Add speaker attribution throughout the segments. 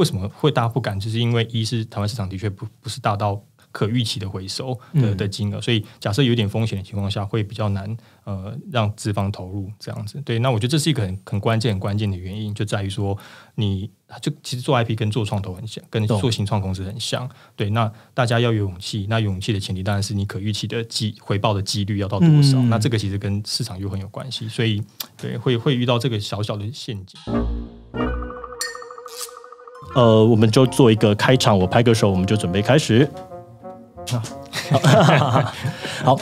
Speaker 1: 为什么会大家不敢？就是因为一是台湾市场的确不不是大到可预期的回收的的金额，所以假设有点风险的情况下，会比较难呃让资方投入这样子。对，那我觉得这是一个很很关键、很关键的原因，就在于说，你就其实做 IP 跟做创投很像，跟做新创公司很像。对，那大家要有勇气。那勇气的前提当然是你可预期的机回报的几率要到多少。那这个其实跟市场又很有关系。所以对，会会遇到这个小小的陷阱。
Speaker 2: 呃，我们就做一个开场，我拍个手，我们就准备开始。好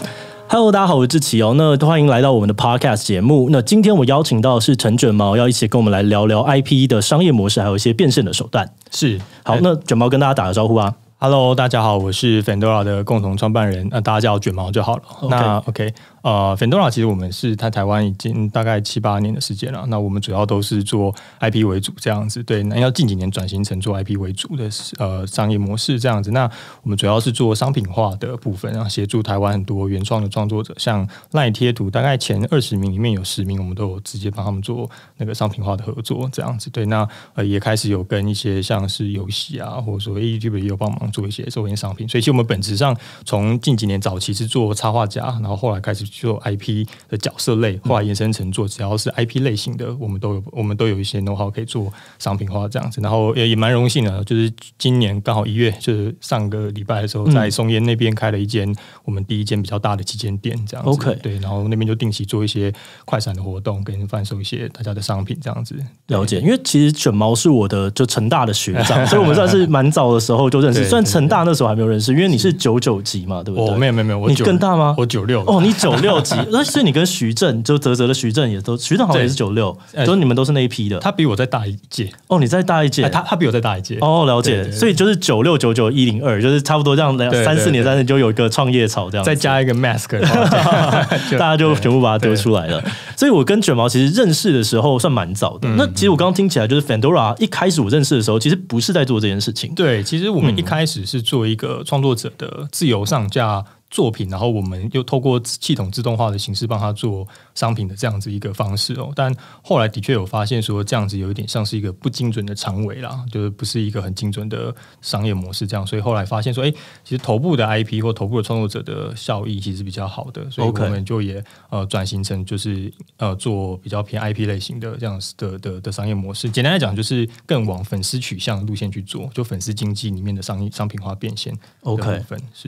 Speaker 2: ，Hello，大家好，我是志奇哦。那欢迎来到我们的 Podcast 节目。那今天我邀请到是陈卷毛，要一起跟我们来聊聊 IP 的商业模式，还有一些变现的手段。是，好，那卷毛跟大家打个招呼啊。Hello，大家好，我是 Fandora 的共同创办
Speaker 1: 人，那大家叫我卷毛就好了。那 OK。呃，粉 r a 其实我们是在台湾已经大概七八年的时间了。那我们主要都是做 IP 为主这样子，对。那要近几年转型成做 IP 为主的呃商业模式这样子。那我们主要是做商品化的部分，然后协助台湾很多原创的创作者，像赖贴图，大概前二十名里面有十名，我们都有直接帮他们做那个商品化的合作这样子。对，那呃也开始有跟一些像是游戏啊，或者说 A E G 也有帮忙做一些周边商品。所以其实我们本质上从近几年早期是做插画家，然后后来开始。做 IP 的角色类，来延伸成做，只要是 IP 类型的，我们都有，我们都有一些 know how 可以做商品化这样子。然后也蛮荣幸的，就是今年刚好一月，就是上个礼拜的时候，在松烟那边开了一间我们第一间比较大的旗舰店这样子。OK，对，然后那边就定期做一些快闪的活动，跟贩售一些大家的商品这样子。
Speaker 2: 了解，因为其实卷毛是我的就成大的学长，所以我们算是蛮早的时候就认识。虽然成大那时候还没有认识，因为你是九九级嘛，对不对？哦，没有没有没有，你更大吗？我九六。哦，你九。六级，那是你跟徐正，就泽泽的徐正也都，徐正好像也是九六，所以你们都是那一批的。他比我再大一届哦，你再大一届，他他比我再大一届哦，了解。所以就是九六九九一零二，就是差不多这样，三四年，三年就有一个创业潮这样，再加一个 Mask，大家就全部把它得出来了。所以我跟卷毛其实认识的时候算蛮早的。那其实我刚刚听起来，就是 Fandora 一开始我认识的时候，其实不是在做这件事情。
Speaker 1: 对，其实我们一开始是做一个创作者的自由上架。作品，然后我们又透过系统自动化的形式帮他做。商品的这样子一个方式哦，但后来的确有发现说这样子有一点像是一个不精准的长尾啦，就是不是一个很精准的商业模式这样，所以后来发现说，哎，其实头部的 IP 或头部的创作者的效益其实比较好的，所以我们就也呃转型成就是呃做比较偏 IP 类型的这样子的的的商业模式。简单来讲，就是更往粉丝取向路线去做，就粉丝经济里面的商业商品化变现。OK，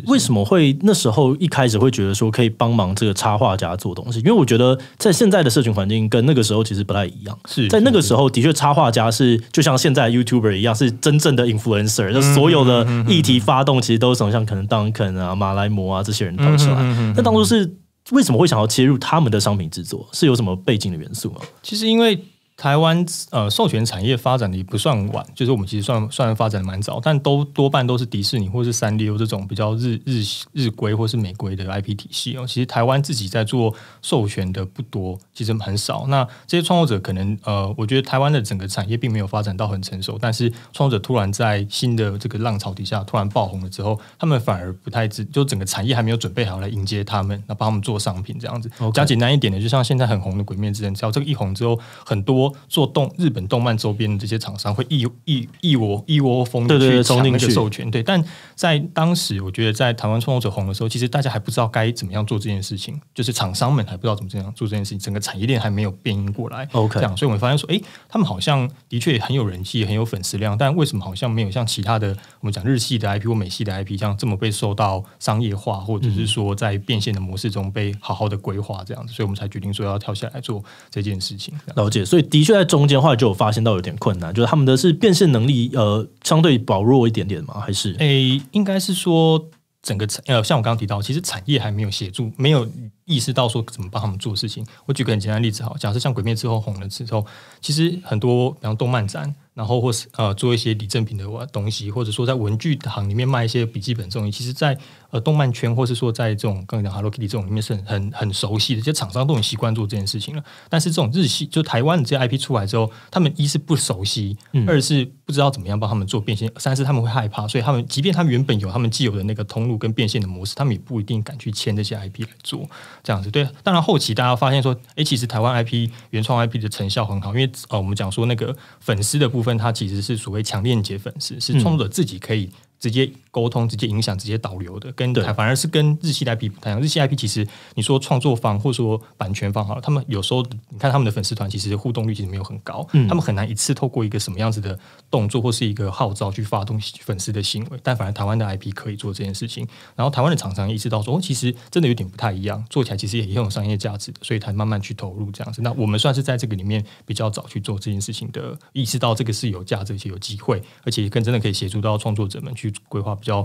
Speaker 2: 为什么会那时候一开始会觉得说可以帮忙这个插画家做东西？因为我觉得。在现在的社群环境跟那个时候其实不太一样。是在那个时候，的确插画家是就像现在 YouTuber 一样，是真正的 influencer。那所有的议题发动，其实都是从像可能 Duncan 啊、马来模啊这些人导起来。那当初是为什么会想要切入他们的商品制作？是有什么背景的元素吗？其实因为。台湾呃授
Speaker 1: 权产业发展的也不算晚，就是我们其实算算发展蛮早，但都多半都是迪士尼或是三六这种比较日日日规或是美规的 IP 体系哦。其实台湾自己在做授权的不多，其实很少。那这些创作者可能呃，我觉得台湾的整个产业并没有发展到很成熟，但是创作者突然在新的这个浪潮底下突然爆红了之后，他们反而不太知，就整个产业还没有准备好来迎接他们，那帮他们做商品这样子。讲简单一点的，就像现在很红的《鬼面之刃》，只要这个一红之后，很多。做动日本动漫周边的这些厂商会一一一窝一窝蜂的去抢那个授权，对。但在当时，我觉得在台湾创作者红的时候，其实大家还不知道该怎么样做这件事情，就是厂商们还不知道怎么这样做这件事情，整个产业链还没有变应过来。OK，这样，所以我们发现说，哎，他们好像的确很有人气，很有粉丝量，但为什么好像没有像其他的我们讲日系的 IP 或美系的 IP 像这么被受到商业化，或者是说在变现的模式中被好好的规划这样子？所以我们才决定说要跳下来做这件事情。了解，所
Speaker 2: 以第。的确在中间的话就有发现到有点困难，就是他们的是变现能力，呃，相对薄弱一点点嘛，还是？诶，应该是说整个产，呃，像我刚刚提到，
Speaker 1: 其实产业还没有协助，没有意识到说怎么帮他们做事情。我举个很简单的例子，好，假设像鬼灭之后红了之后，其实很多，比方动漫展，然后或是呃做一些礼赠品的东东西，或者说在文具行里面卖一些笔记本这种，其实，在呃，动漫圈，或是说在这种跟讲 Hello Kitty 这种里面是很很很熟悉的，这些厂商都很习惯做这件事情了。但是这种日系，就台湾的这些 IP 出来之后，他们一是不熟悉，二是不知道怎么样帮他们做变现，三是他们会害怕，所以他们即便他们原本有他们既有的那个通路跟变现的模式，他们也不一定敢去签这些 IP 来做这样子。对，当然后期大家发现说，哎，其实台湾 IP 原创 IP 的成效很好，因为呃，我们讲说那个粉丝的部分，它其实是所谓强链接粉丝，是创作者自己可以。直接沟通、直接影响、直接导流的，跟的反而是跟日系 IP 不太一样。日系 IP 其实，你说创作方或说版权方好了，他们有时候你看他们的粉丝团，其实互动率其实没有很高，他们很难一次透过一个什么样子的。动作或是一个号召去发动粉丝的行为，但反而台湾的 IP 可以做这件事情。然后台湾的厂商意识到说，其实真的有点不太一样，做起来其实也很有商业价值的，所以才慢慢去投入这样子。那我们算是在这个里面比较早去做这件事情的，意识到这个是有价值、且有机会，而且更真的可以协助到创作者们去规划比较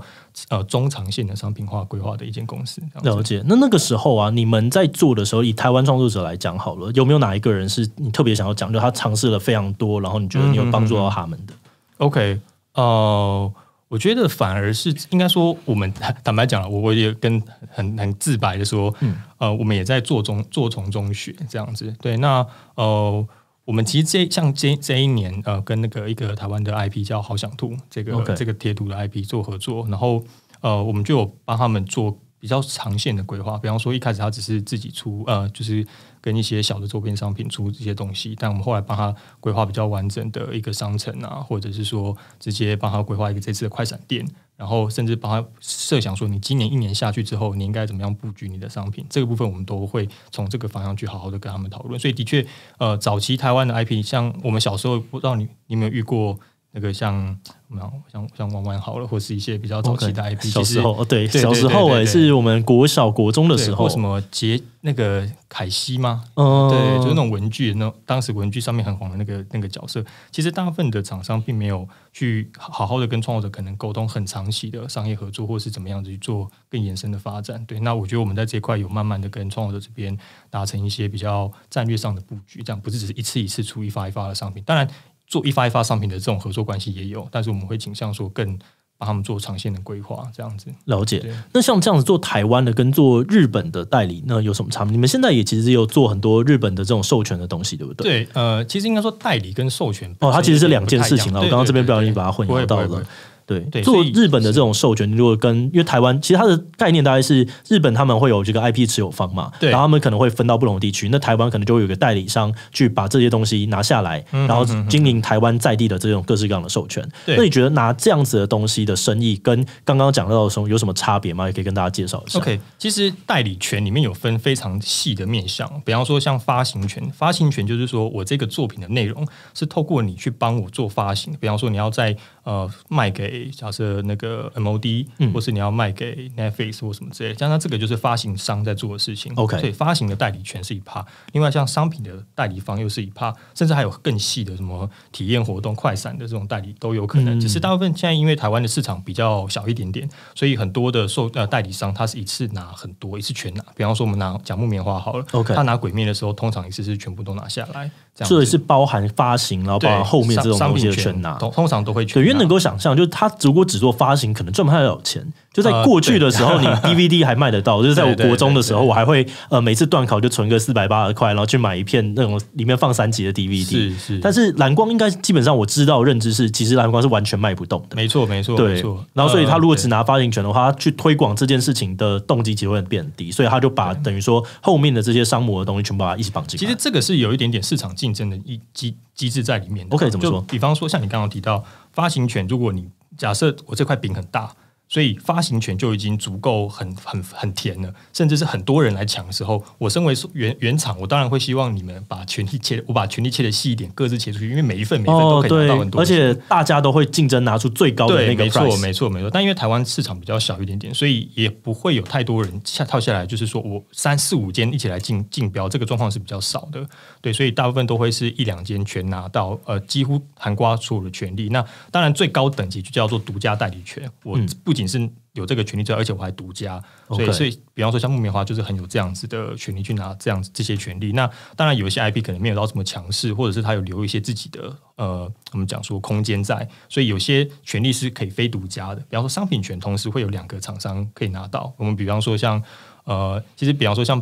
Speaker 1: 呃中长线的商品化规划的一间公司。了
Speaker 2: 解。那那个时候啊，你们在做的时候，以台湾创作者来讲好了，有没有哪一个人是你特别想要讲，就他尝试了非常多，然后你觉得你有帮助到他们的？OK，
Speaker 1: 呃，我觉得反而是应该说，我们 坦白讲了，我也跟很很自白的说，嗯，呃，我们也在做中做从中学这样子。对，那呃，我们其实这像这这一年，呃，跟那个一个台湾的 IP 叫好想兔这个这个贴图的 IP 做合作，然后呃，我们就有帮他们做比较长线的规划，比方说一开始他只是自己出，呃，就是。跟一些小的周边商品出这些东西，但我们后来帮他规划比较完整的一个商城啊，或者是说直接帮他规划一个这次的快闪店，然后甚至帮他设想说你今年一年下去之后，你应该怎么样布局你的商品，这个部分我们都会从这个方向去好好的跟他们讨论。所以的确，呃，早期台湾的 IP，像我们小时候不知道你有没有遇过。那个像什么像像玩玩好了，或是一些比较早期的 IP，小时候哦，对，小时候也是
Speaker 2: 我们国小国中的时候，什
Speaker 1: 么杰那个凯西吗？哦，对，就是那种文具，那当时文具上面很红的那个那个角色。其实大部分的厂商并没有去好好的跟创作者可能沟通很长期的商业合作，或是怎么样子去做更延伸的发展。对，那我觉得我们在这块有慢慢的跟创作者这边达成一些比较战略上的布局，这样不是只是一次一次出一发一发的商品，当然。做一发一发商品的这种合作关系也有，但是我们会倾向说更帮他们做长线的规划这样子。
Speaker 2: 了解。那像这样子做台湾的跟做日本的代理，那有什么差？你们现在也其实有做很多日本的这种授权的东西，对不
Speaker 1: 对？对，呃，其实应该说代理跟授权哦，它其实是两件事情了。我刚刚这边
Speaker 2: 不小心把它混淆到了。对，做日本的这种授权，如果跟因为台湾，其实它的概念大概是日本他们会有这个 IP 持有方嘛，对，然后他们可能会分到不同的地区，那台湾可能就会有个代理商去把这些东西拿下来，然后经营台湾在地的这种各式各样的授权。那你觉得拿这样子的东西的生意，跟刚刚讲到的候有什么差别吗？也可以跟大家介绍一下。OK，
Speaker 1: 其实代理权里面有分非常细的面向，比方说像发行权，发行权就是说我这个作品的内容是透过你去帮我做发行，比方说你要在。呃，卖给假设那个 MOD，或是你要卖给 n e t f l i x 或什么之类，加上这个就是发行商在做的事情。OK，所以发行的代理权是一趴，另外像商品的代理方又是一趴，甚至还有更细的什么体验活动、快闪的这种代理都有可能。只是大部分现在因为台湾的市场比较小一点点，所以很多的售呃代理商他是一次拿很多，一次全拿。比方说我们拿讲木棉花好了，他拿鬼面的时候通常一次是全部都拿下来。这也是
Speaker 2: 包含发行，然后包含后面这种东西的全拿，通常都会。对，因为能够想象，就是他如果只做发行，可能赚不太了钱。就在过去的时候，你 DVD 还卖得到。就是在我国中的时候，我还会呃每次断考就存个四百八十块，然后去买一片那种里面放三集的 DVD。是是。但是蓝光应该基本上我知道认知是，其实蓝光是完全卖不动的。没错没错。对。然后所以他如果只拿发行权的话，去推广这件事情的动机就会变低，所以他就把等于说后面的这些商模的东西全部把它一起绑进。其实这个是有一点
Speaker 1: 点市场竞争的一机机制在里面。OK，怎么说？比方说像你刚刚提到发行权，如果你假设我这块饼很大。所以发行权就已经足够很很很甜了，甚至是很多人来抢的时候，我身为原原厂，我当然会希望你们把权利切，我把权利切的细一点，各自切出去，因为每一份每份都可以得到很多。而且
Speaker 2: 大家都会竞争拿出最高的那个没错没错
Speaker 1: 没错。但因为台湾市场比较小一点点，所以也不会有太多人下套下来，就是说我三四五间一起来竞竞标，这个状况是比较少的。对，所以大部分都会是一两间全拿到，呃，几乎含瓜所有的权利。那当然最高等级就叫做独家代理权，我不。仅是有这个权利在，而且我还独家，所以所以，比方说像木棉花就是很有这样子的权利去拿这样子这些权利。那当然有一些 IP 可能没有到什么强势，或者是他有留一些自己的呃，我们讲说空间在，所以有些权利是可以非独家的。比方说商品权，同时会有两个厂商可以拿到。我们比方说像呃，其实比方说像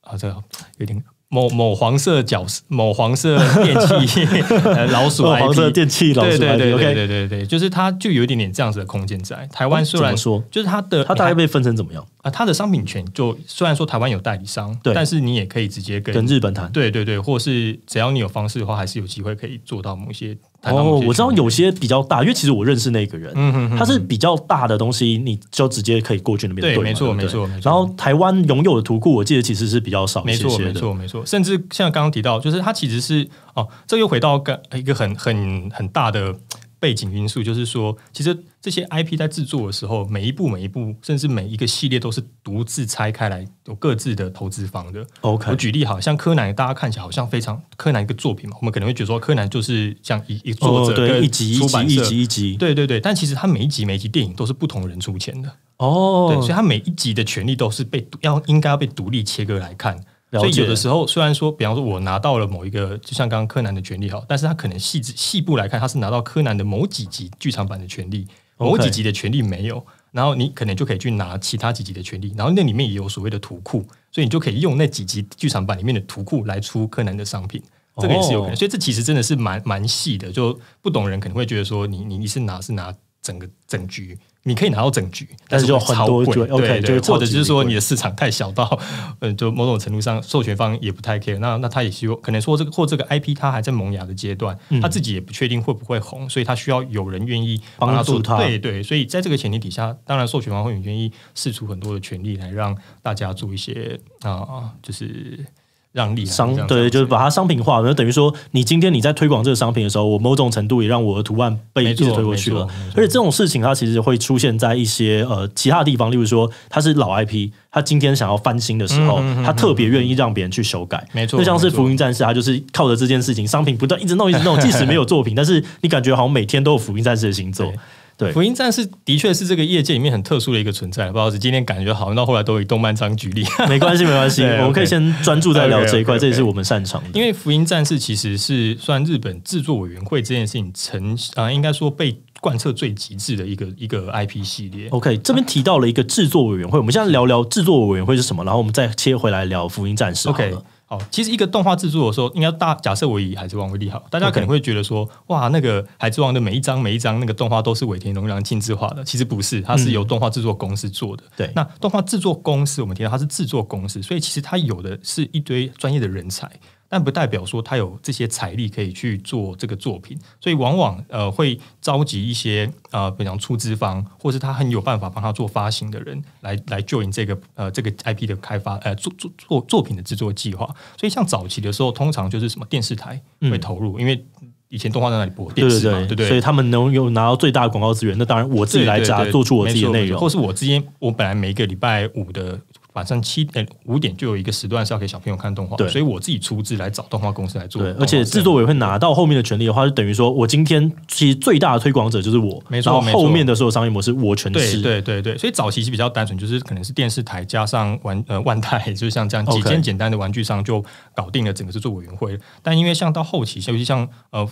Speaker 1: 啊，这个有点。某某黄色角色，某黄色电器 老鼠，某黄色电器老鼠，对对对对对对对，就是它就有一点点这样子的空间在台湾。虽然说，就是它的它大概被分成怎么样啊？它的商品权就虽然说台湾有代理商，但是你也可以直接跟跟日本谈，
Speaker 2: 对对对，或
Speaker 1: 是只要你有方式的话，还是有机会可以做到某些。哦，我
Speaker 2: 知道有些比较大，因为其实我认识那个人，他是比较大的东西，你就直接可以过去那边对，没错没错，然后台湾拥有的图库，我记得其实是比较少一些的，没错没错没
Speaker 1: 错，甚至像刚刚提到，就是它其实是哦，这又回到一个很很很大的。背景因素就是说，其实这些 IP 在制作的时候，每一步每一步，甚至每一个系列都是独自拆开来，有各自的投资方的。OK，我举例，好像柯南，大家看起来好像非常柯南一个作品嘛，我们可能会觉得说柯南就是像一一作者，对，一集一集一集一集，对对对。但其实他每一集每一集电影都是不同人出钱的
Speaker 2: 哦，对，所以他
Speaker 1: 每一集的权利都是被要应该要被独立切割来看。所以有的时候，虽然说，比方说，我拿到了某一个，就像刚刚柯南的权利哈，但是他可能细致细部来看，他是拿到柯南的某几集剧场版的权利，某几集的权利没有，然后你可能就可以去拿其他几集的权利，然后那里面也有所谓的图库，所以你就可以用那几集剧场版里面的图库来出柯南的商品，这个也是有可能。所以这其实真的是蛮蛮细的，就不懂人可能会觉得说，你你你是拿是拿整个整局。你可以拿到整局，但是就很多对，或者就是说你的市场太小到，嗯，就某种程度上授权方也不太 care，那那他也希望可能说这个或这个 IP 他还在萌芽的阶段，他自己也不确定会不会红，所以他需要有人愿
Speaker 2: 意帮助他。对对，
Speaker 1: 所以在这个前提底下，当然授权方会很愿意释出很多的权利来
Speaker 2: 让大家做一些啊，就是。让商对，就是把它商品化，那等于说，你今天你在推广这个商品的时候，我某种程度也让我的图案被一直推过去了。而且这种事情，它其实会出现在一些呃其他地方，例如说，它是老 IP，他今天想要翻新的时候，他特别愿意让别人去修改。没错，就像是浮云战士，他就是靠着这件事情，商品不断一直弄，一直弄，即使没有作品，但是你感觉好像每天都有浮云战士的新作。对，福
Speaker 1: 音战士的确是这个业界里面很特殊的一个存在。不好意思，今天感觉好像到后来都以动漫厂举例，没关系，没关系，我们可以先专注在聊这一块，这是我们擅长的。因为福音战士其实是算日本制作委员会这件事情成啊，应该说被贯彻最极致的一个一个 IP 系列。OK，
Speaker 2: 这边提到了一个制作委员会，我们现在聊聊制作委员会是什么，然后我们再切回来聊福音战士。OK。好，其实一个动画制作，的时候，应
Speaker 1: 该大假设我以海贼王为例好，大家可能会觉得说，哇，那个海贼王的每一章每一章那个动画都是尾田荣良亲自画的，其实不是，它是由动画制作公司做的。对，那动画制作公司我们提到它是制作公司，所以其实它有的是一堆专业的人才。但不代表说他有这些财力可以去做这个作品，所以往往呃会召集一些啊，比方出资方，或是他很有办法帮他做发行的人来来 join 这个呃这个 IP 的开发呃做做做作品的制作计划。所以像早期的时候，通常就是什么电视台会投入，因为以前动画在那里播，对对对对对，所以他们
Speaker 2: 能有拿到最大的广告资源。那当然我自己来砸，做出我自己的内容，或是
Speaker 1: 我之前我本来每个礼拜五的。晚上七点五点就有一个时段是要给小朋友看动画，所以我自己出资来找动画公司
Speaker 2: 来做。对，而且制作委员会拿到后面的权利的话，就等于说我今天其实最大的推广者就是我。没错，然后后面的所有商业模式我全是。对
Speaker 1: 对对对，所以早期是比较单纯，就是可能是电视台加上玩呃万泰，就是像这样几间简单的玩具商就搞定了整个制作委员会。但因为像到后期，尤其像呃。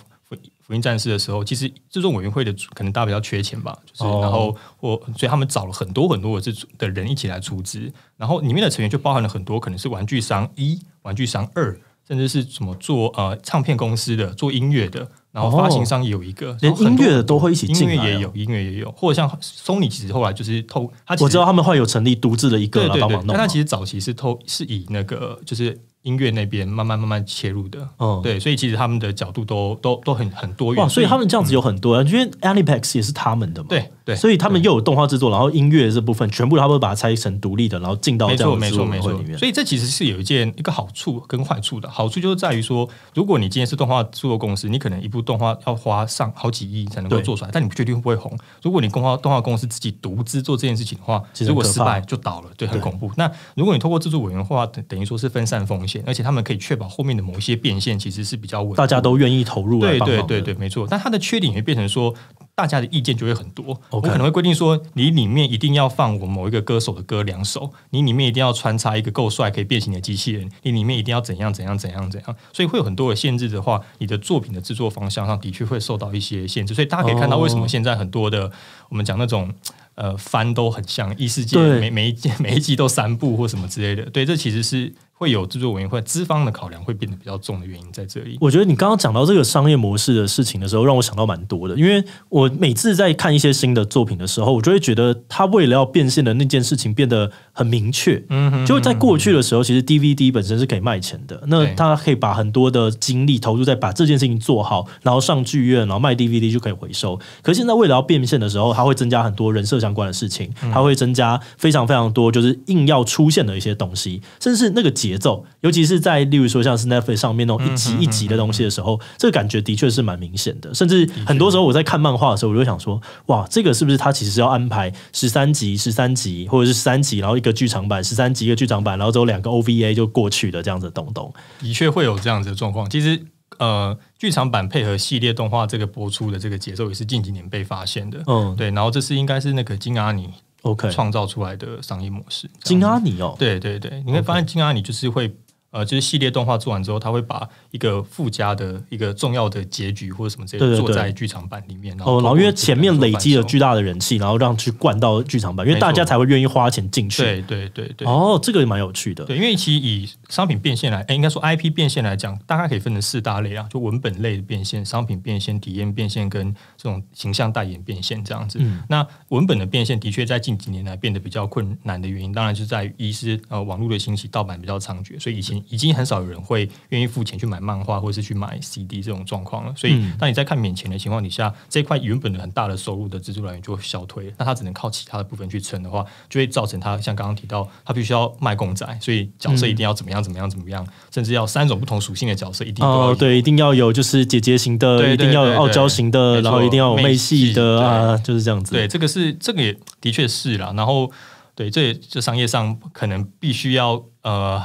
Speaker 1: 福音战士的时候，其实制作委员会的可能大家比较缺钱吧，就是然后我所以他们找了很多很多的这的人一起来出资，然后里面的成员就包含了很多可能是玩具商一、玩具商二，甚至是什么做呃唱片公司的做音乐的，然后发行商有一个，连音乐的都会一起，音乐也有，音乐也有，或者像 Sony 其实后来就是偷，
Speaker 2: 他我知道他们会有成立独自的一个来帮忙弄，但他
Speaker 1: 其实早期是偷是以那个就是。音乐那边慢慢慢慢切入的，
Speaker 2: 嗯，对，所以其实他们的角度
Speaker 1: 都都都很很
Speaker 2: 多元，哇，所以他们这样子有很多，因为 a n i p e x 也是他们的嘛，对对，所以他们又有动画制作，然后音乐这部分全部他们把它拆成独立的，然后进到没错没错没错所
Speaker 1: 以这其实是有一件一个好处跟坏处的好处就是在于说，如果你今天是动画制作公司，你可能一部动画要花上好几亿才能够做出来，但你不确定会不会红。如果你动画动画公司自己独资做这件事情的话，其实如果失败就倒了，对，很恐怖。那如果你通过制作委员会的话，等于说是分散风险。而且他们可以确保后面的某一些变现其实是比较稳，大家
Speaker 2: 都愿意投入。对对对对，
Speaker 1: 没错。但它的缺点也变成说，大家的意见就会很多。我可能会规定说，你里面一定要放我某一个歌手的歌两首，你里面一定要穿插一个够帅可以变形的机器人，你里面一定要怎样怎样怎样怎样。所以会有很多的限制的话，你的作品的制作方向上的确会受到一些限制。所以大家可以看到，为什么现在很多的我们讲那种呃番都很像异世界，每每一每一集都三部或什么之类的。对，这其实是。会有制作委员会资方的考量会变得比较重的原因在这里。
Speaker 2: 我觉得你刚刚讲到这个商业模式的事情的时候，让我想到蛮多的。因为我每次在看一些新的作品的时候，我就会觉得他为了要变现的那件事情变得很明确。嗯，就在过去的时候，其实 DVD 本身是可以卖钱的。那他可以把很多的精力投入在把这件事情做好，然后上剧院，然后卖 DVD 就可以回收。可现在为了要变现的时候，他会增加很多人设相关的事情，他会增加非常非常多，就是硬要出现的一些东西，甚至那个节。节奏，尤其是在例如说像 Netflix 上面那种一集一集的东西的时候，这个感觉的确是蛮明显的。甚至很多时候我在看漫画的时候，我就想说，哇，这个是不是它其实要安排十三集、十三集，或者是三集，然后一个剧场版十三集一个剧场版，然后走两个 OVA 就过去的这样子东东，
Speaker 1: 的确会有这样子的状况。其实，呃，剧场版配合系列动画这个播出的这个节奏，也是近几年被发现的。嗯，对。然后这是应该是那个金阿尼。OK，创造出来的商业模式。
Speaker 2: 金阿尼哦，
Speaker 1: 对对对，你会发现金阿尼就是会。呃，就是系列动画做完之后，他会把一个附加的一个重要的结局或者什么这些，做在剧场版里面。哦，然后
Speaker 2: 因为前面累积了巨大的人气，然后让去灌到剧场版，因为大家才会愿意花钱进去。对
Speaker 1: 对对对。哦，
Speaker 2: 这个也蛮有趣的。对，
Speaker 1: 因为其实以商品变现来，哎，应该说 IP 变现来讲，大概可以分成四大类啊，就文本类的变现、商品变现、体验变现跟这种形象代言变现这样子。那文本的变现的确在近几年来变得比较困难的原因，当然就在于一是呃网络的兴起，盗版比较猖獗，所以以前。已经很少有人会愿意付钱去买漫画或者是去买 CD 这种状况了，所以，当你在看免钱的情况底下，这块原本的很大的收入的支柱来源就消退，那他只能靠其他的部分去撑的话，就会造成他像刚刚提到，他必须要卖公仔，所以角色一定要怎么样怎么样怎么样，甚至要三种不同属性的角色一定哦，
Speaker 2: 对，一定要有就是姐姐型的，一定要有傲娇型的，然后一定要有妹系的啊，就是这样子。对，这
Speaker 1: 个是这个也的确是啦，然后，对，这这商业上可能必须要呃。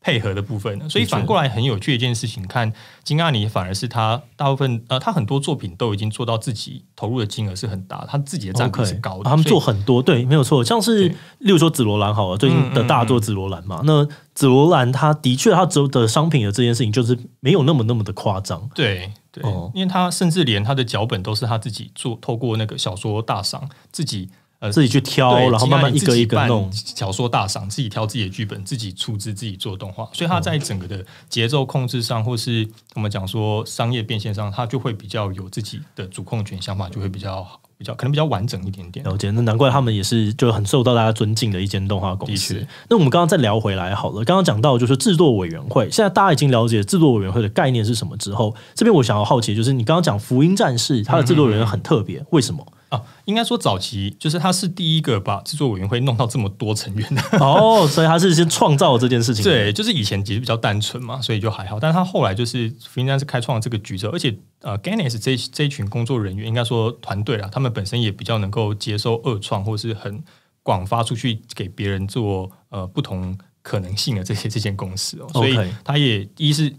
Speaker 1: 配合的部分呢，所以反过来很有趣一件事情，看金亚尼反而是他大部分呃，他很多作品都已经做到自己投入的金额是很
Speaker 2: 大，他自己的占比是高的，他们做很多对，没有错，像是例如说紫罗兰好了，最近的大作紫罗兰嘛，那紫罗兰他的确他走的商品的这件事情就是没有那么那么的夸张，对对，
Speaker 1: 因为他甚至连他的脚本都是他自己做，透过那个小说大赏自己。呃，自己去挑，然后慢慢一个一个弄。小说大赏，自己挑自己的剧本，自己出资，自己做动画。所以他在整个的节奏控制上，或是我们讲说商业变现上，他就会比较有自己的主控权，想法就会比较
Speaker 2: 比较可能比较完整一点点。了解，那难怪他们也是就很受到大家尊敬的一间动画公司。那我们刚刚再聊回来好了，刚刚讲到就是制作委员会，现在大家已经了解制作委员会的概念是什么之后，这边我想要好奇，就是你刚刚讲《福音战士》，它的制作人员很特别，为什么？
Speaker 1: 啊，应该说早期就是他是第一个把制作委员会弄到这么多成员的哦，
Speaker 2: 所以他是先创造这件事情。对，
Speaker 1: 就是以前其实比较单纯嘛，所以就还好。但是他后来就是福音山是开创了这个角色，而且呃，Ganis 这这一群工作人员应该说团队啊，他们本身也比较能够接受二创或是很广发出去给别人做呃不同可能性的这些这些公司哦，所以他也一是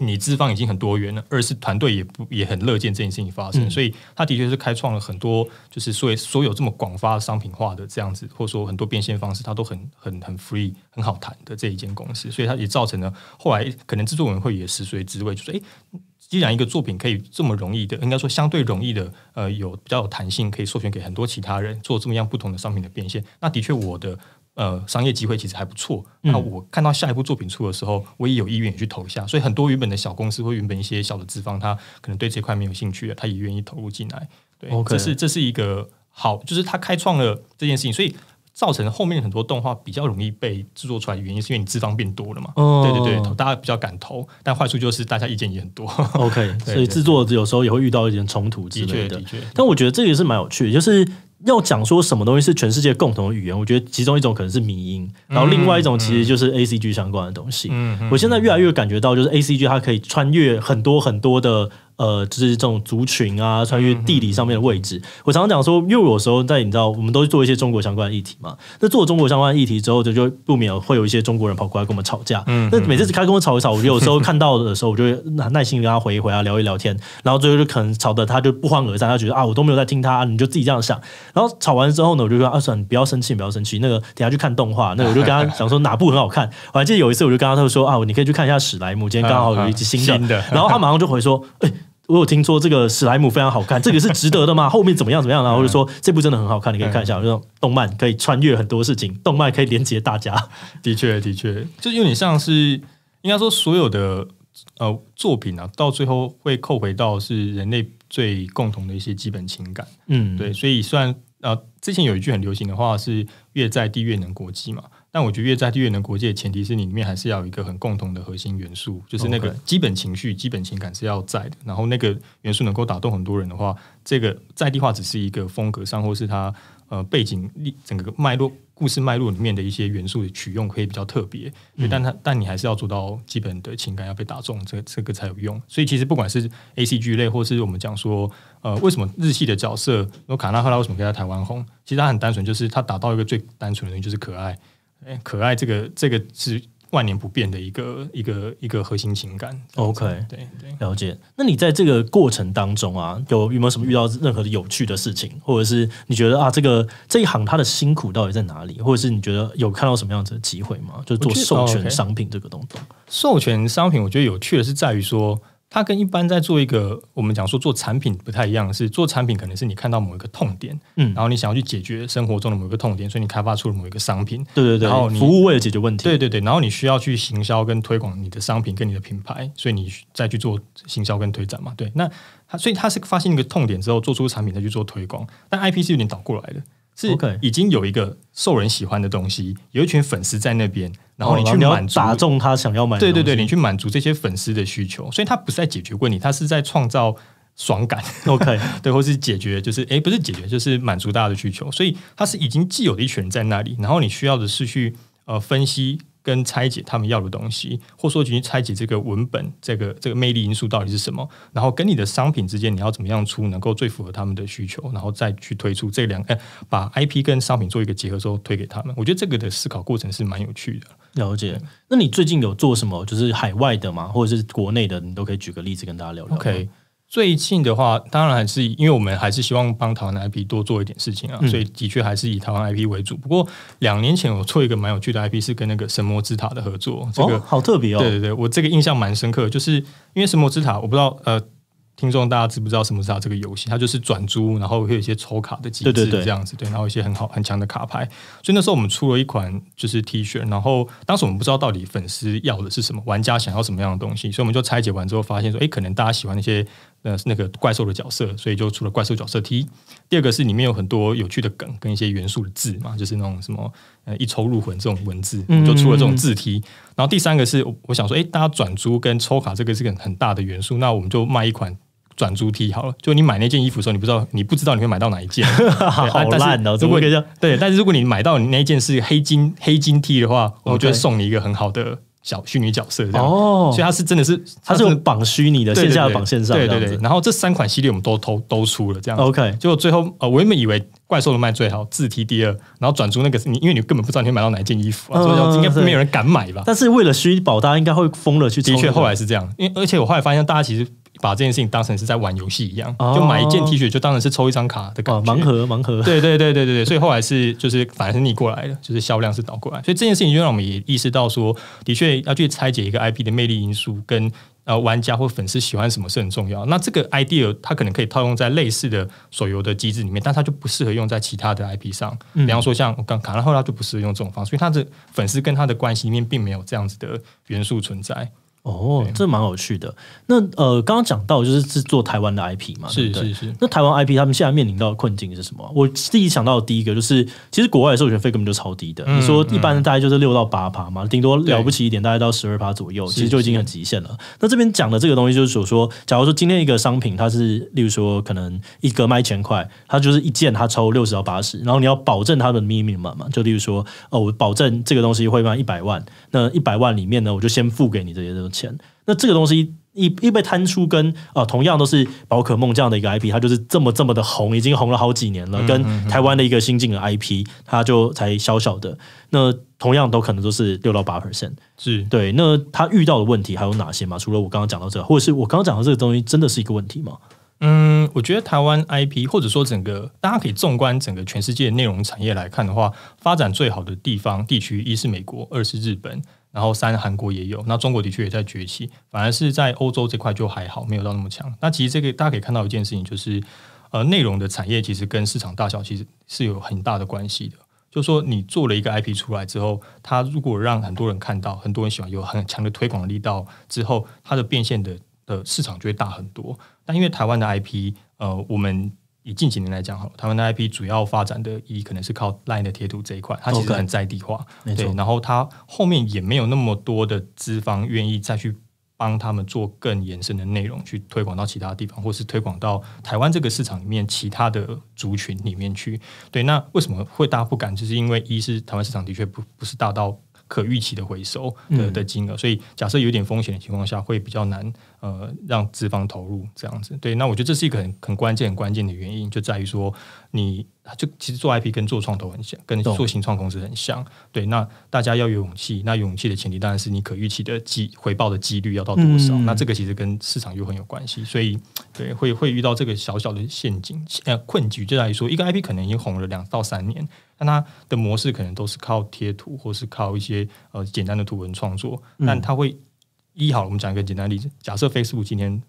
Speaker 1: 你资方已经很多元了，二是团队也不也很乐见这件事情发生，所以它的确是开创了很多就是所以所有这么广发商品化的这样子，或者说很多变现方式，它都很很很 free 很好谈的这一间公司，所以它也造成了后来可能制作委员会也拾随职位，就说哎，既然一个作品可以这么容易的，应该说相对容易的，呃，有比较有弹性，可以授权给很多其他人做这么样不同的商品的变现，那的确我的。呃，商业机会其实还不错。那我看到下一部作品出的时候，我也有意愿去投一下。所以很多原本的小公司或原本一些小的资方，他可能对这块没有兴趣的，他也愿意投入进来。对，这是这是一个好，就是他开创了这件事情，所以造成后面很多动画比较容易被制作出来的原因，是因为你资方变多了嘛？对对对，大家比较敢投，但坏处就是大家意
Speaker 2: 见也很多。OK，所以制作有时候也会遇到一点冲突之类的。的确，的但我觉得这个是蛮有趣，就是。要讲说什么东西是全世界共同的语言，我觉得其中一种可能是迷音，然后另外一种其实就是 A C G 相关的东西。嗯，我现在越来越感觉到，就是 A C G 它可以穿越很多很多的。呃，就是这种族群啊，穿越地理上面的位置。我常常讲说，因为有时候在你知道，我们都做一些中国相关的议题嘛。那做中国相关的议题之后，就就不免会有一些中国人跑过来跟我们吵架。嗯。那每次他跟我吵一吵，我有时候看到的时候，我就耐心跟他回一回啊，聊一聊天。然后最后就可能吵得他就不欢而散。他觉得啊，我都没有在听他，你就自己这样想。然后吵完之后呢，我就说：“阿爽，你不要生气，不要生气。”那个等下去看动画，那个我就跟他讲说哪部很好看。我还记得有一次，我就跟他他说：“啊，你可以去看一下史莱姆，今天刚好有一集新的。”然后他马上就回说：“哎。”我有听说这个史莱姆非常好看，这个是值得的吗？后面怎么样怎么样？然后就说这部真的很好看，你可以看一下。就说动漫可以穿越很多事情，动漫可以连接大家。的确，的确，
Speaker 1: 就有点像是应该说所有的呃作品啊，到最后会扣回到是人类最共同的一些基本情感。嗯，对，所以虽然呃之前有一句很流行的话是越在地越能国际嘛。但我觉得越在地越能国界，前提是你里面还是要有一个很共同的核心元素，就是那个基本情绪、基本情感是要在的。然后那个元素能够打动很多人的话，这个在地化只是一个风格上，或是它呃背景、整个脉络、故事脉络里面的一些元素的取用可以比较特别。但它但你还是要做到基本的情感要被打中，这这个才有用。所以其实不管是 A C G 类，或是我们讲说呃为什么日系的角色，如卡纳赫拉为什么可以在台湾红，其实它很单纯，就是它达到一个最单纯的人，就是可爱。哎，可爱这个这个是万年不变的一个一个一个核心情感。OK，对
Speaker 2: 对，了解。那你在这个过程当中啊，有有没有什么遇到任何的有趣的事情，或者是你觉得啊，这个这一行它的辛苦到底在哪里，或者是你觉得有看到什么样子的机会吗？就做授权商品这个东西。授权商品，我觉得有趣的是在于说。
Speaker 1: 它跟一般在做一个，我们讲说做产品不太一样，是做产品可能是你看到某一个痛点，嗯，然后你想要去解决生活中的某一个痛点，所以你开发出了某一个商品，对对对，然后服务为了解决问题，对对对，然后你需要去行销跟推广你的商品跟你的品牌，所以你再去做行销跟推展嘛，对，那它所以它是发现一个痛点之后做出产品再去做推广，但 IP 是有点倒过来的。是已经有一个受人喜欢的东西，有一群粉丝在那边，然后你去满足打中他想要买。对对对，你去满足这些粉丝的需求，所以他不是在解决问题，他是在创造爽感。OK，对，或是解决，就是哎，不是解决，就是满足大家的需求。所以他是已经既有的一群人在那里，然后你需要的是去呃分析。跟拆解他们要的东西，或者说去拆解这个文本，这个这个魅力因素到底是什么，然后跟你的商品之间你要怎么样出能够最符合他们的需求，然后再去推出这两个，把 IP 跟商品做一个结合之后推给他们，我觉得这个的思考过程是蛮
Speaker 2: 有趣的。了解，那你最近有做什么？就是海外的吗？或者是国内的？你都可以举个例子跟大家聊聊。OK。最近的话，当然还是因为我们还是希望帮台湾 IP
Speaker 1: 多做一点事情啊，所以的确还是以台湾 IP 为主。不过两年前我做一个蛮有趣的 IP，是跟那个神魔之塔的合作，这个好特别哦。对对对，我这个印象蛮深刻，就是因为神魔之塔，我不知道呃。听众，大家知不知道什么是啊这个游戏？它就是转租，然后会有一些抽卡的机制，这样子对，然后一些很好很强的卡牌。所以那时候我们出了一款就是 T 恤，然后当时我们不知道到底粉丝要的是什么，玩家想要什么样的东西，所以我们就拆解完之后发现说，哎，可能大家喜欢那些呃那个怪兽的角色，所以就出了怪兽角色 T。第二个是里面有很多有趣的梗跟一些元素的字嘛，就是那种什么呃一抽入魂这种文字，就出了这种字 T。然后第三个是我想说，哎，大家转租跟抽卡这个是个很大的元素，那我们就卖一款。转租 T 好了，就你买那件衣服的时候，你不知道，你不知道你会买到哪一件，好烂哦！如果这样对，但是如果你买到你那件是黑金黑金 T 的话，我觉得送你一个很好的小虚拟角色哦。所以它
Speaker 2: 是真的是它是绑虚拟
Speaker 1: 的，线下绑线上，对对对。然后这三款系列我们都都出了这样，OK。就果最后呃，我原本以为怪兽的卖最好，自 T 第二，然后转租那个是你，因为你根本不知道你会买到哪一件衣服啊，所以应该没有人敢买吧？但
Speaker 2: 是为了虚保，大家应该会疯了去。的确，后来是这样，
Speaker 1: 因而且我后来发现大家其实。把这件事情当成是在玩游戏一样，就买一件 T 恤就当成是抽一张卡的感觉，盲盒，盲盒。对，对，对，对，对，对。所以后来是就是反而是逆过来的，就是销量是倒过来。所以这件事情就让我们也意识到，说的确要去拆解一个 IP 的魅力因素，跟呃玩家或粉丝喜欢什么是很重要。那这个 idea 它可能可以套用在类似的手游的机制里面，但它就不适合用在其他的 IP 上。比方说像刚卡，然后它就不适合用这种方式。所以它的粉丝
Speaker 2: 跟它的关系里面并没有这样子的元素存在。哦，这蛮有趣的。那呃，刚刚讲到就是制作台湾的 IP 嘛，是是是。那台湾 IP 他们现在面临到的困境是什么？我自己想到的第一个就是，其实国外的授权费根本就超低的。你说一般大概就是六到八趴嘛，顶多了不起一点大概到十二趴左右，其实就已经很极限了。那这边讲的这个东西就是说，假如说今天一个商品它是，例如说可能一个卖千块，它就是一件它抽六十到八十，然后你要保证它的 m i 咪 i 嘛，就例如说哦，我保证这个东西会卖一百万，那一百万里面呢，我就先付给你这些东。钱，那这个东西一一被摊出，跟啊，同样都是宝可梦这样的一个 IP，它就是这么这么的红，已经红了好几年了。跟台湾的一个新进的 IP，它就才小小的。那同样都可能都是六到八 percent，是对。那它遇到的问题还有哪些吗？除了我刚刚讲到这，或者是我刚刚讲到这个东西，真的是一个问题吗？
Speaker 1: 嗯，我觉得台湾 IP 或者说整个，大家可以纵观整个全世界内容产业来看的话，发展最好的地方地区，一是美国，二是日本。然后三韩国也有，那中国的确也在崛起，反而是在欧洲这块就还好，没有到那么强。那其实这个大家可以看到一件事情，就是呃内容的产业其实跟市场大小其实是有很大的关系的。就说你做了一个 IP 出来之后，它如果让很多人看到，很多人喜欢，有很强的推广力道之后，它的变现的的市场就会大很多。但因为台湾的 IP，呃，我们。以近几年来讲，哈，台湾的 IP 主要发展的，一可能是靠 Line 的贴图这一块，它其实很在地化，对。然后它后面也没有那么多的资方愿意再去帮他们做更延伸的内容，去推广到其他地方，或是推广到台湾这个市场里面其他的族群里面去。对，那为什么会大家不敢？就是因为一是台湾市场的确不不是大到可预期的回收的的金额，所以假设有点风险的情况下，会比较难。呃，让资方投入这样子，对，那我觉得这是一个很很关键、很关键的原因，就在于说，你就其实做 IP 跟做创投很像，跟做新创公司很像。对，那大家要有勇气，那勇气的前提当然是你可预期的机回报的几率要到多少。那这个其实跟市场又很有关系，所以对，会会遇到这个小小的陷阱呃困局，就在于说，一个 IP 可能已经红了两到三年，那它的模式可能都是靠贴图或是靠一些呃简单的图文创作，但它会。一好了，我们讲一个简单例子。假设 Facebook 今天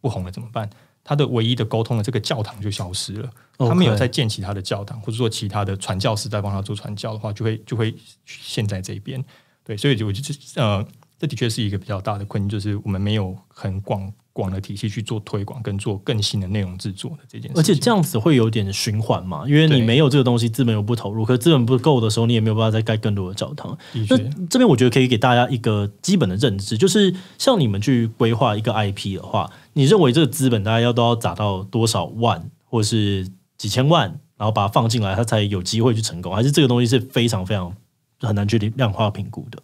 Speaker 1: 不红了怎么办？它的唯一的沟通的这个教堂就消失了，它没有再建其他的教堂，或者说其他的传教士在帮他做传教的话，就会就会陷在这边。对，所以我就呃，这的确是一个比较大的困境，就是我们没有很广。
Speaker 2: 广的体系去做推广跟做更新的内容制作的这件事，而且这样子会有点循环嘛？因为你没有这个东西，资本又不投入，可资本不够的时候，你也没有办法再盖更多的教堂。那这边我觉得可以给大家一个基本的认知，就是像你们去规划一个 IP 的话，你认为这个资本大家要都要砸到多少万或是几千万，然后把它放进来，它才有机会去成功？还是这个东西是非常非常很难去量化评估的？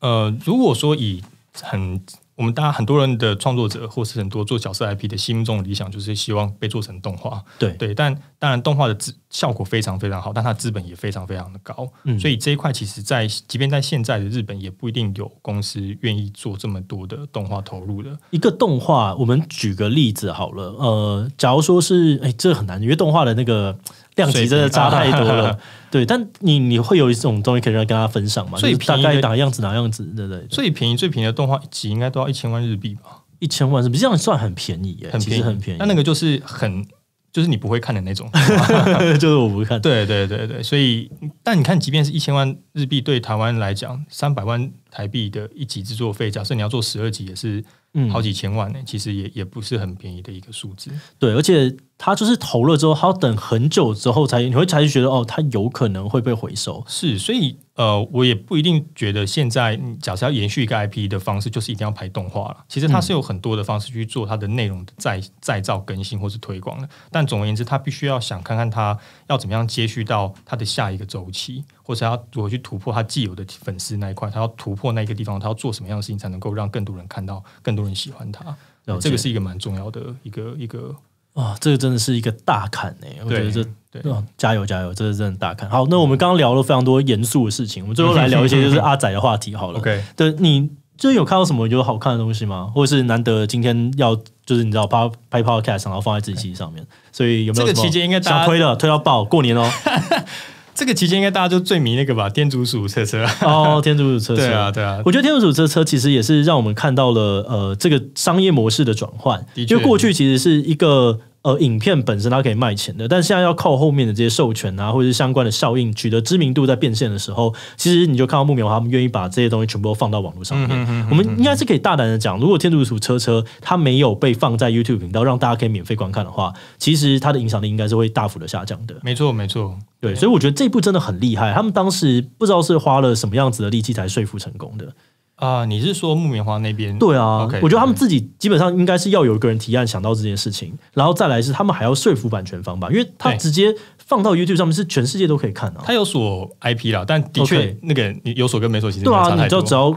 Speaker 1: 呃，如果说以很我们大家很多人的创作者，或是很多做角色 IP 的心中理想，就是希望被做成动画。对，但当然动画的资效果非常非常好，但它资本也非常非常的高。所以这一块，其实，在即便在现在的日本，也不一定有公司愿意做这么多的动画投入的。
Speaker 2: 一个动画，我们举个例子好了，呃，假如说是，哎，这很难，因为动画的那个。量级真的差太多了，对，但你你会有一种东西可以跟大家分享嘛？最便宜哪样子哪样子对不对？
Speaker 1: 最便宜最便宜的动画一集应该都要一千万日币吧？一千万是不这样算很便宜耶，其实很便宜。那那个就是很就是你不会看的那种，就是我不会看。对对对对，所以但你看，即便是一千万日币对台湾来讲，三百万台币的一集制作费，假设你要做十二集，也是好几千万呢。其实也也不是很便宜的一个数字。
Speaker 2: 对，而且。他就是投了之后，他要等很久之后才你会才觉得哦，他有可能会被回收。
Speaker 1: 是，所以呃，我也不一定觉得现在假设要延续一个 IP 的方式，就是一定要拍动画了。其实它是有很多的方式去做它的内容的再再造、更新或是推广的。但总而言之，他必须要想看看他要怎么样接续到他的下一个周期，或者要如何去突破他既有的粉丝那一块，他要突破那一个地方，他要做什么样的事情才能够让更多人看到，更多人喜欢他。然后这个是一个蛮重要的一个一个。
Speaker 2: 啊，这个真的是一个大坎哎！我觉得这，加油加油，这是真的大坎。好，那我们刚刚聊了非常多严肃的事情，我们最后来聊一些就是 阿仔的话题好了。OK，对你，就有看到什么有好看的东西吗？或者是难得今天要就是你知道拍拍 podcast，然后放在自己期上面，所以有没有这个期间应该想推的推到爆过年哦。这个期间应该大家就最迷那个吧，天竺鼠车车哦，天竺鼠车车对啊对啊，我觉得天竺鼠车车其实也是让我们看到了呃这个商业模式的转换，因为过去其实是一个。呃，影片本身它可以卖钱的，但现在要靠后面的这些授权啊，或者是相关的效应取得知名度，在变现的时候，其实你就看到木棉花他们愿意把这些东西全部都放到网络上面。我们应该是可以大胆的讲，如果《天竺鼠车车》它没有被放在 YouTube 频道，让大家可以免费观看的话，其实它的影响力应该是会大幅的下降的。没错，没错，对，所以我觉得这部真的很厉害，他们当时不知道是花了什么样子的力气才说服成功的。
Speaker 1: 啊，你是说木棉花那边？对啊，我觉得
Speaker 2: 他们自己基本上应该是要有一个人提案想到这件事情，然后再来是他们还要说服版权方吧，因为他直接放到 YouTube 上面是全世界都可以看啊。他有锁
Speaker 1: IP 了，但的确那个有锁跟没锁其实对啊，你知道只要。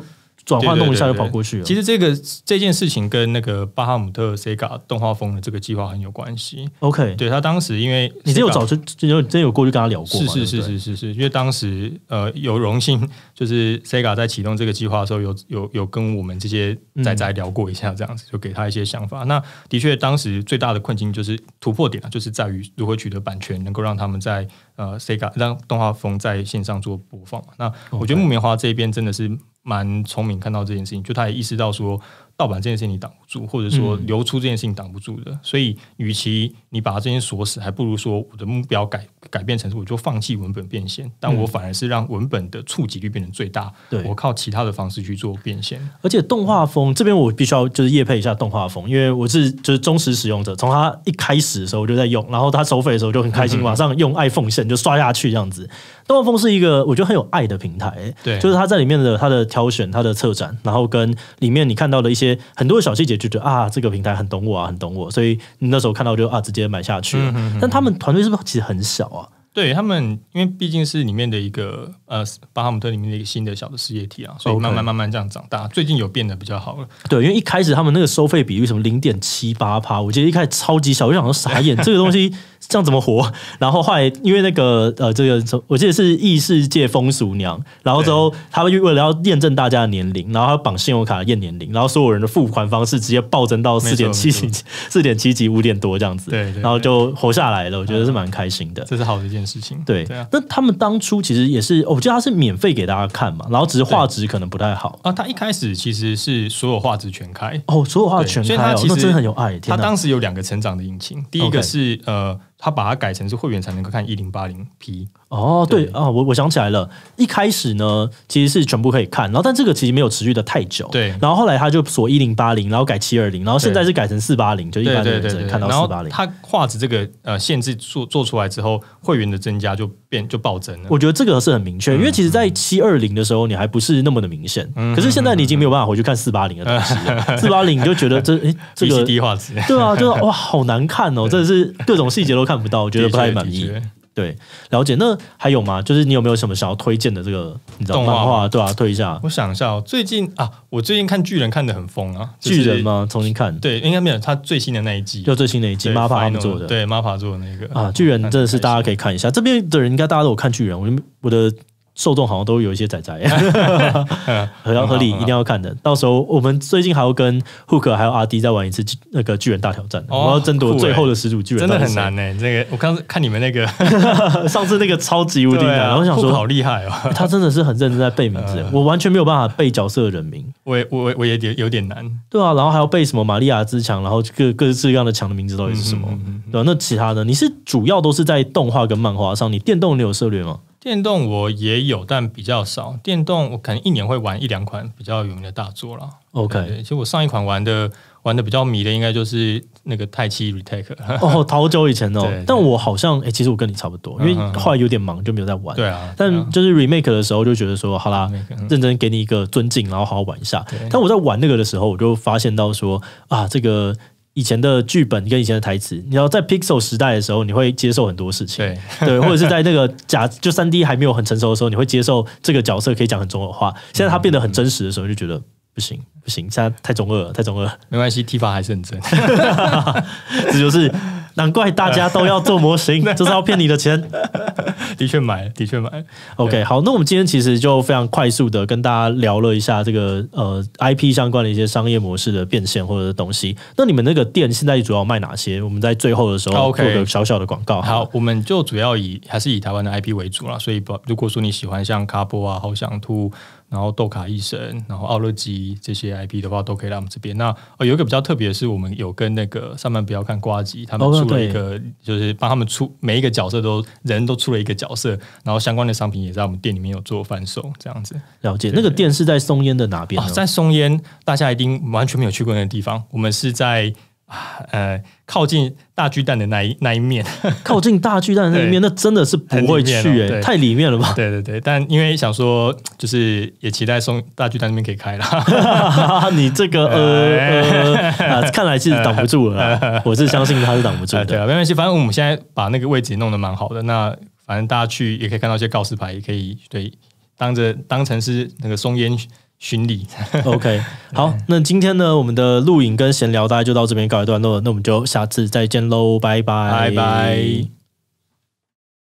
Speaker 2: 转换动一下就跑过去了。其
Speaker 1: 实这个这件事情跟那个《巴哈姆特》Sega 动画风的这个计划很有关系。OK，对他当时因
Speaker 2: 为你真有找真真有过去跟他聊过。是是是是
Speaker 1: 是是，因为当时呃有荣幸，就是 Sega 在启动这个计划的时候，有有有跟我们这些仔仔聊过一下，这样子就给他一些想法。那的确当时最大的困境就是突破点啊，就是在于如何取得版权，能够让他们在呃 Sega 让动画风在线上做播放。那我觉得木棉花这边真的是。蛮聪明，看到这件事情，就他也意识到说，盗版这件事情你挡不住，或者说流出这件事情挡不住的，所以，与其你把这件锁死，还不如说我的目标改。改变成我就放弃文本变现，但我反而是让文本的触及率变成最大。对，我靠其他的方式去做变现。
Speaker 2: 而且动画风这边我必须要就是叶配一下动画风，因为我是就是忠实使用者，从它一开始的时候我就在用，然后它收费的时候就很开心，马上用 iPhone 就刷下去这样子。动画风是一个我觉得很有爱的平台，对，就是它在里面的它的挑选、它的策展，然后跟里面你看到的一些很多小细节，就觉得啊，这个平台很懂我啊，很懂我，所以你那时候看到就啊，直接买下去。但他们团队是不是其实很小啊？
Speaker 1: 对他们，因为毕竟是里面的一个。呃，巴哈姆特里面的一个新的小的事业体啊，所以慢慢慢慢这样长大。最近有变得比较好了。
Speaker 2: 对，因为一开始他们那个收费比例什么零点七八趴，我记得一开始超级小，我想说傻眼，这个东西这样怎么活？然后后来因为那个呃，这个我记得是异世界风俗娘，然后之后他们为了要验证大家的年龄，然后绑信用卡验年龄，然后所有人的付款方式直接暴增到四点七级、四点七级五点多这样子，对，然后就活下来了。我觉得是蛮开心的，这是好的一件事情。对，那他们当初其实也是哦。我觉得它是免费给大家看嘛，然后只是画质可能不太好啊。他一开始其实是所有画质全开哦，所有画全开，实真的很有爱。他当时有两个成长
Speaker 1: 的引擎，第一个是呃，他把它改成是会员才能够
Speaker 2: 看一零八零 P。哦，对啊，我我想起来了，一开始呢，其实是全部可以看，然后但这个其实没有持续的太久，对。然后后来他就锁一零八零，然后改七二零，然后现在是改成四八零，就一般的人只能看到四八零。
Speaker 1: 他画质这个呃限制做做出来之后，会员的增加就变就暴增了。
Speaker 2: 我觉得这个是很明确，因为其实在七二零的时候你还不是那么的明显，可是现在你已经没有办法回去看四八零的东西 四八零就觉得这哎这个低画质，对啊，就是 哇好难看哦，真的是各种细节都看不到，我觉得不太满意。对，了解。那还有吗？就是你有没有什么想要推荐的这个？你知道漫画对吧？推一下。
Speaker 1: 我想一下，最近啊，我最近看巨人看的很疯啊。巨人吗？
Speaker 2: 重新看。对，应
Speaker 1: 该没有。他最新的那一季，就最
Speaker 2: 新的一季，MAPA 他们做的。对
Speaker 1: ，MAPA 做的那个啊，
Speaker 2: 巨人真的是大家可以看一下。这边的人应该大都有看巨人，我我的。受众好像都有一些仔仔，合 合理一定要看的。到时候我们最近还要跟 Hook 还有阿 D 再玩一次那个巨人大挑战，我要争夺最后的始祖巨人。真的很难
Speaker 1: 呢，那个我刚看你们那个
Speaker 2: 上次那个超级无敌难，我想说好厉害哦。他真的是很认真在背名字，我完全没有办法背角色的人名。我我我也有有点难。对啊，然后还要背什么玛利亚之墙，然后各各式各样的墙的名字到底是什么？对，那其他的你是主要都是在动画跟漫画上，你电动你有涉猎吗？
Speaker 1: 电动我也有，但比较少。电动我可能一年会玩一两款比较有名的大作了。OK，其实我上一款玩的玩的比较迷的，应该就是那个《泰七 r e t a k e 哦，
Speaker 2: 好久以前哦。但我好像，哎，其实我跟你差不多，因为后来有点忙就没有在玩。对啊。但就是 Remake 的时候，就觉得说好啦，认真给你一个尊敬，然后好好玩一下。但我在玩那个的时候，我就发现到说啊，这个。以前的剧本跟以前的台词，你要在 Pixel 时代的时候，你会接受很多事情，对，或者是在那个假就三 D 还没有很成熟的时候，你会接受这个角色可以讲很中二话。现在他变得很真实的时候，就觉得不行不行，现在太中二，太中二。
Speaker 1: 没关系，剃发还是很真，
Speaker 2: 这就是。难怪大家都要做模型，就 是要骗你的钱。的确买，的确买。OK，好，那我们今天其实就非常快速的跟大家聊了一下这个呃 IP 相关的一些商业模式的变现或者东西。那你们那个店现在主要卖哪些？我们在最后的时候做个小小的广告。好，
Speaker 1: 我们就主要以还是以台湾的 IP 为主啦。所以如果说你喜欢像卡波啊、好想兔。然后豆卡医生，然后奥乐吉这些 IP 的话，都可以来我们这边。那哦，有一个比较特别的是，我们有跟那个上班不要看瓜吉，他们出了一个，就是帮他们出每一个角色都人都出了一个角色，然后相关的商品也在我们店里面有做贩售这样子。了解，那个店是在松烟的哪边呢？在松烟，大家一定完全没有去过那个地方。我们是在。啊，呃，靠近大巨蛋的那一那一面，
Speaker 2: 靠近大巨蛋的那一面，那真的是不会去哎，太里面了吧？对对
Speaker 1: 对，但因为想说，就是也期待松大巨蛋那边可以开了。
Speaker 2: 你这个呃呃，看来是
Speaker 1: 挡不住了。我是相信他是挡不住的。对啊，没关系，反正我们现在把那个位置弄得蛮好的。那反正大家去也可以看到一些告示牌，也可以对当着当成是那个松烟。巡礼，OK，
Speaker 2: 好，那今天呢，我们的录影跟闲聊，大概就到这边告一段落，那我们就下次再见喽，拜拜，拜拜。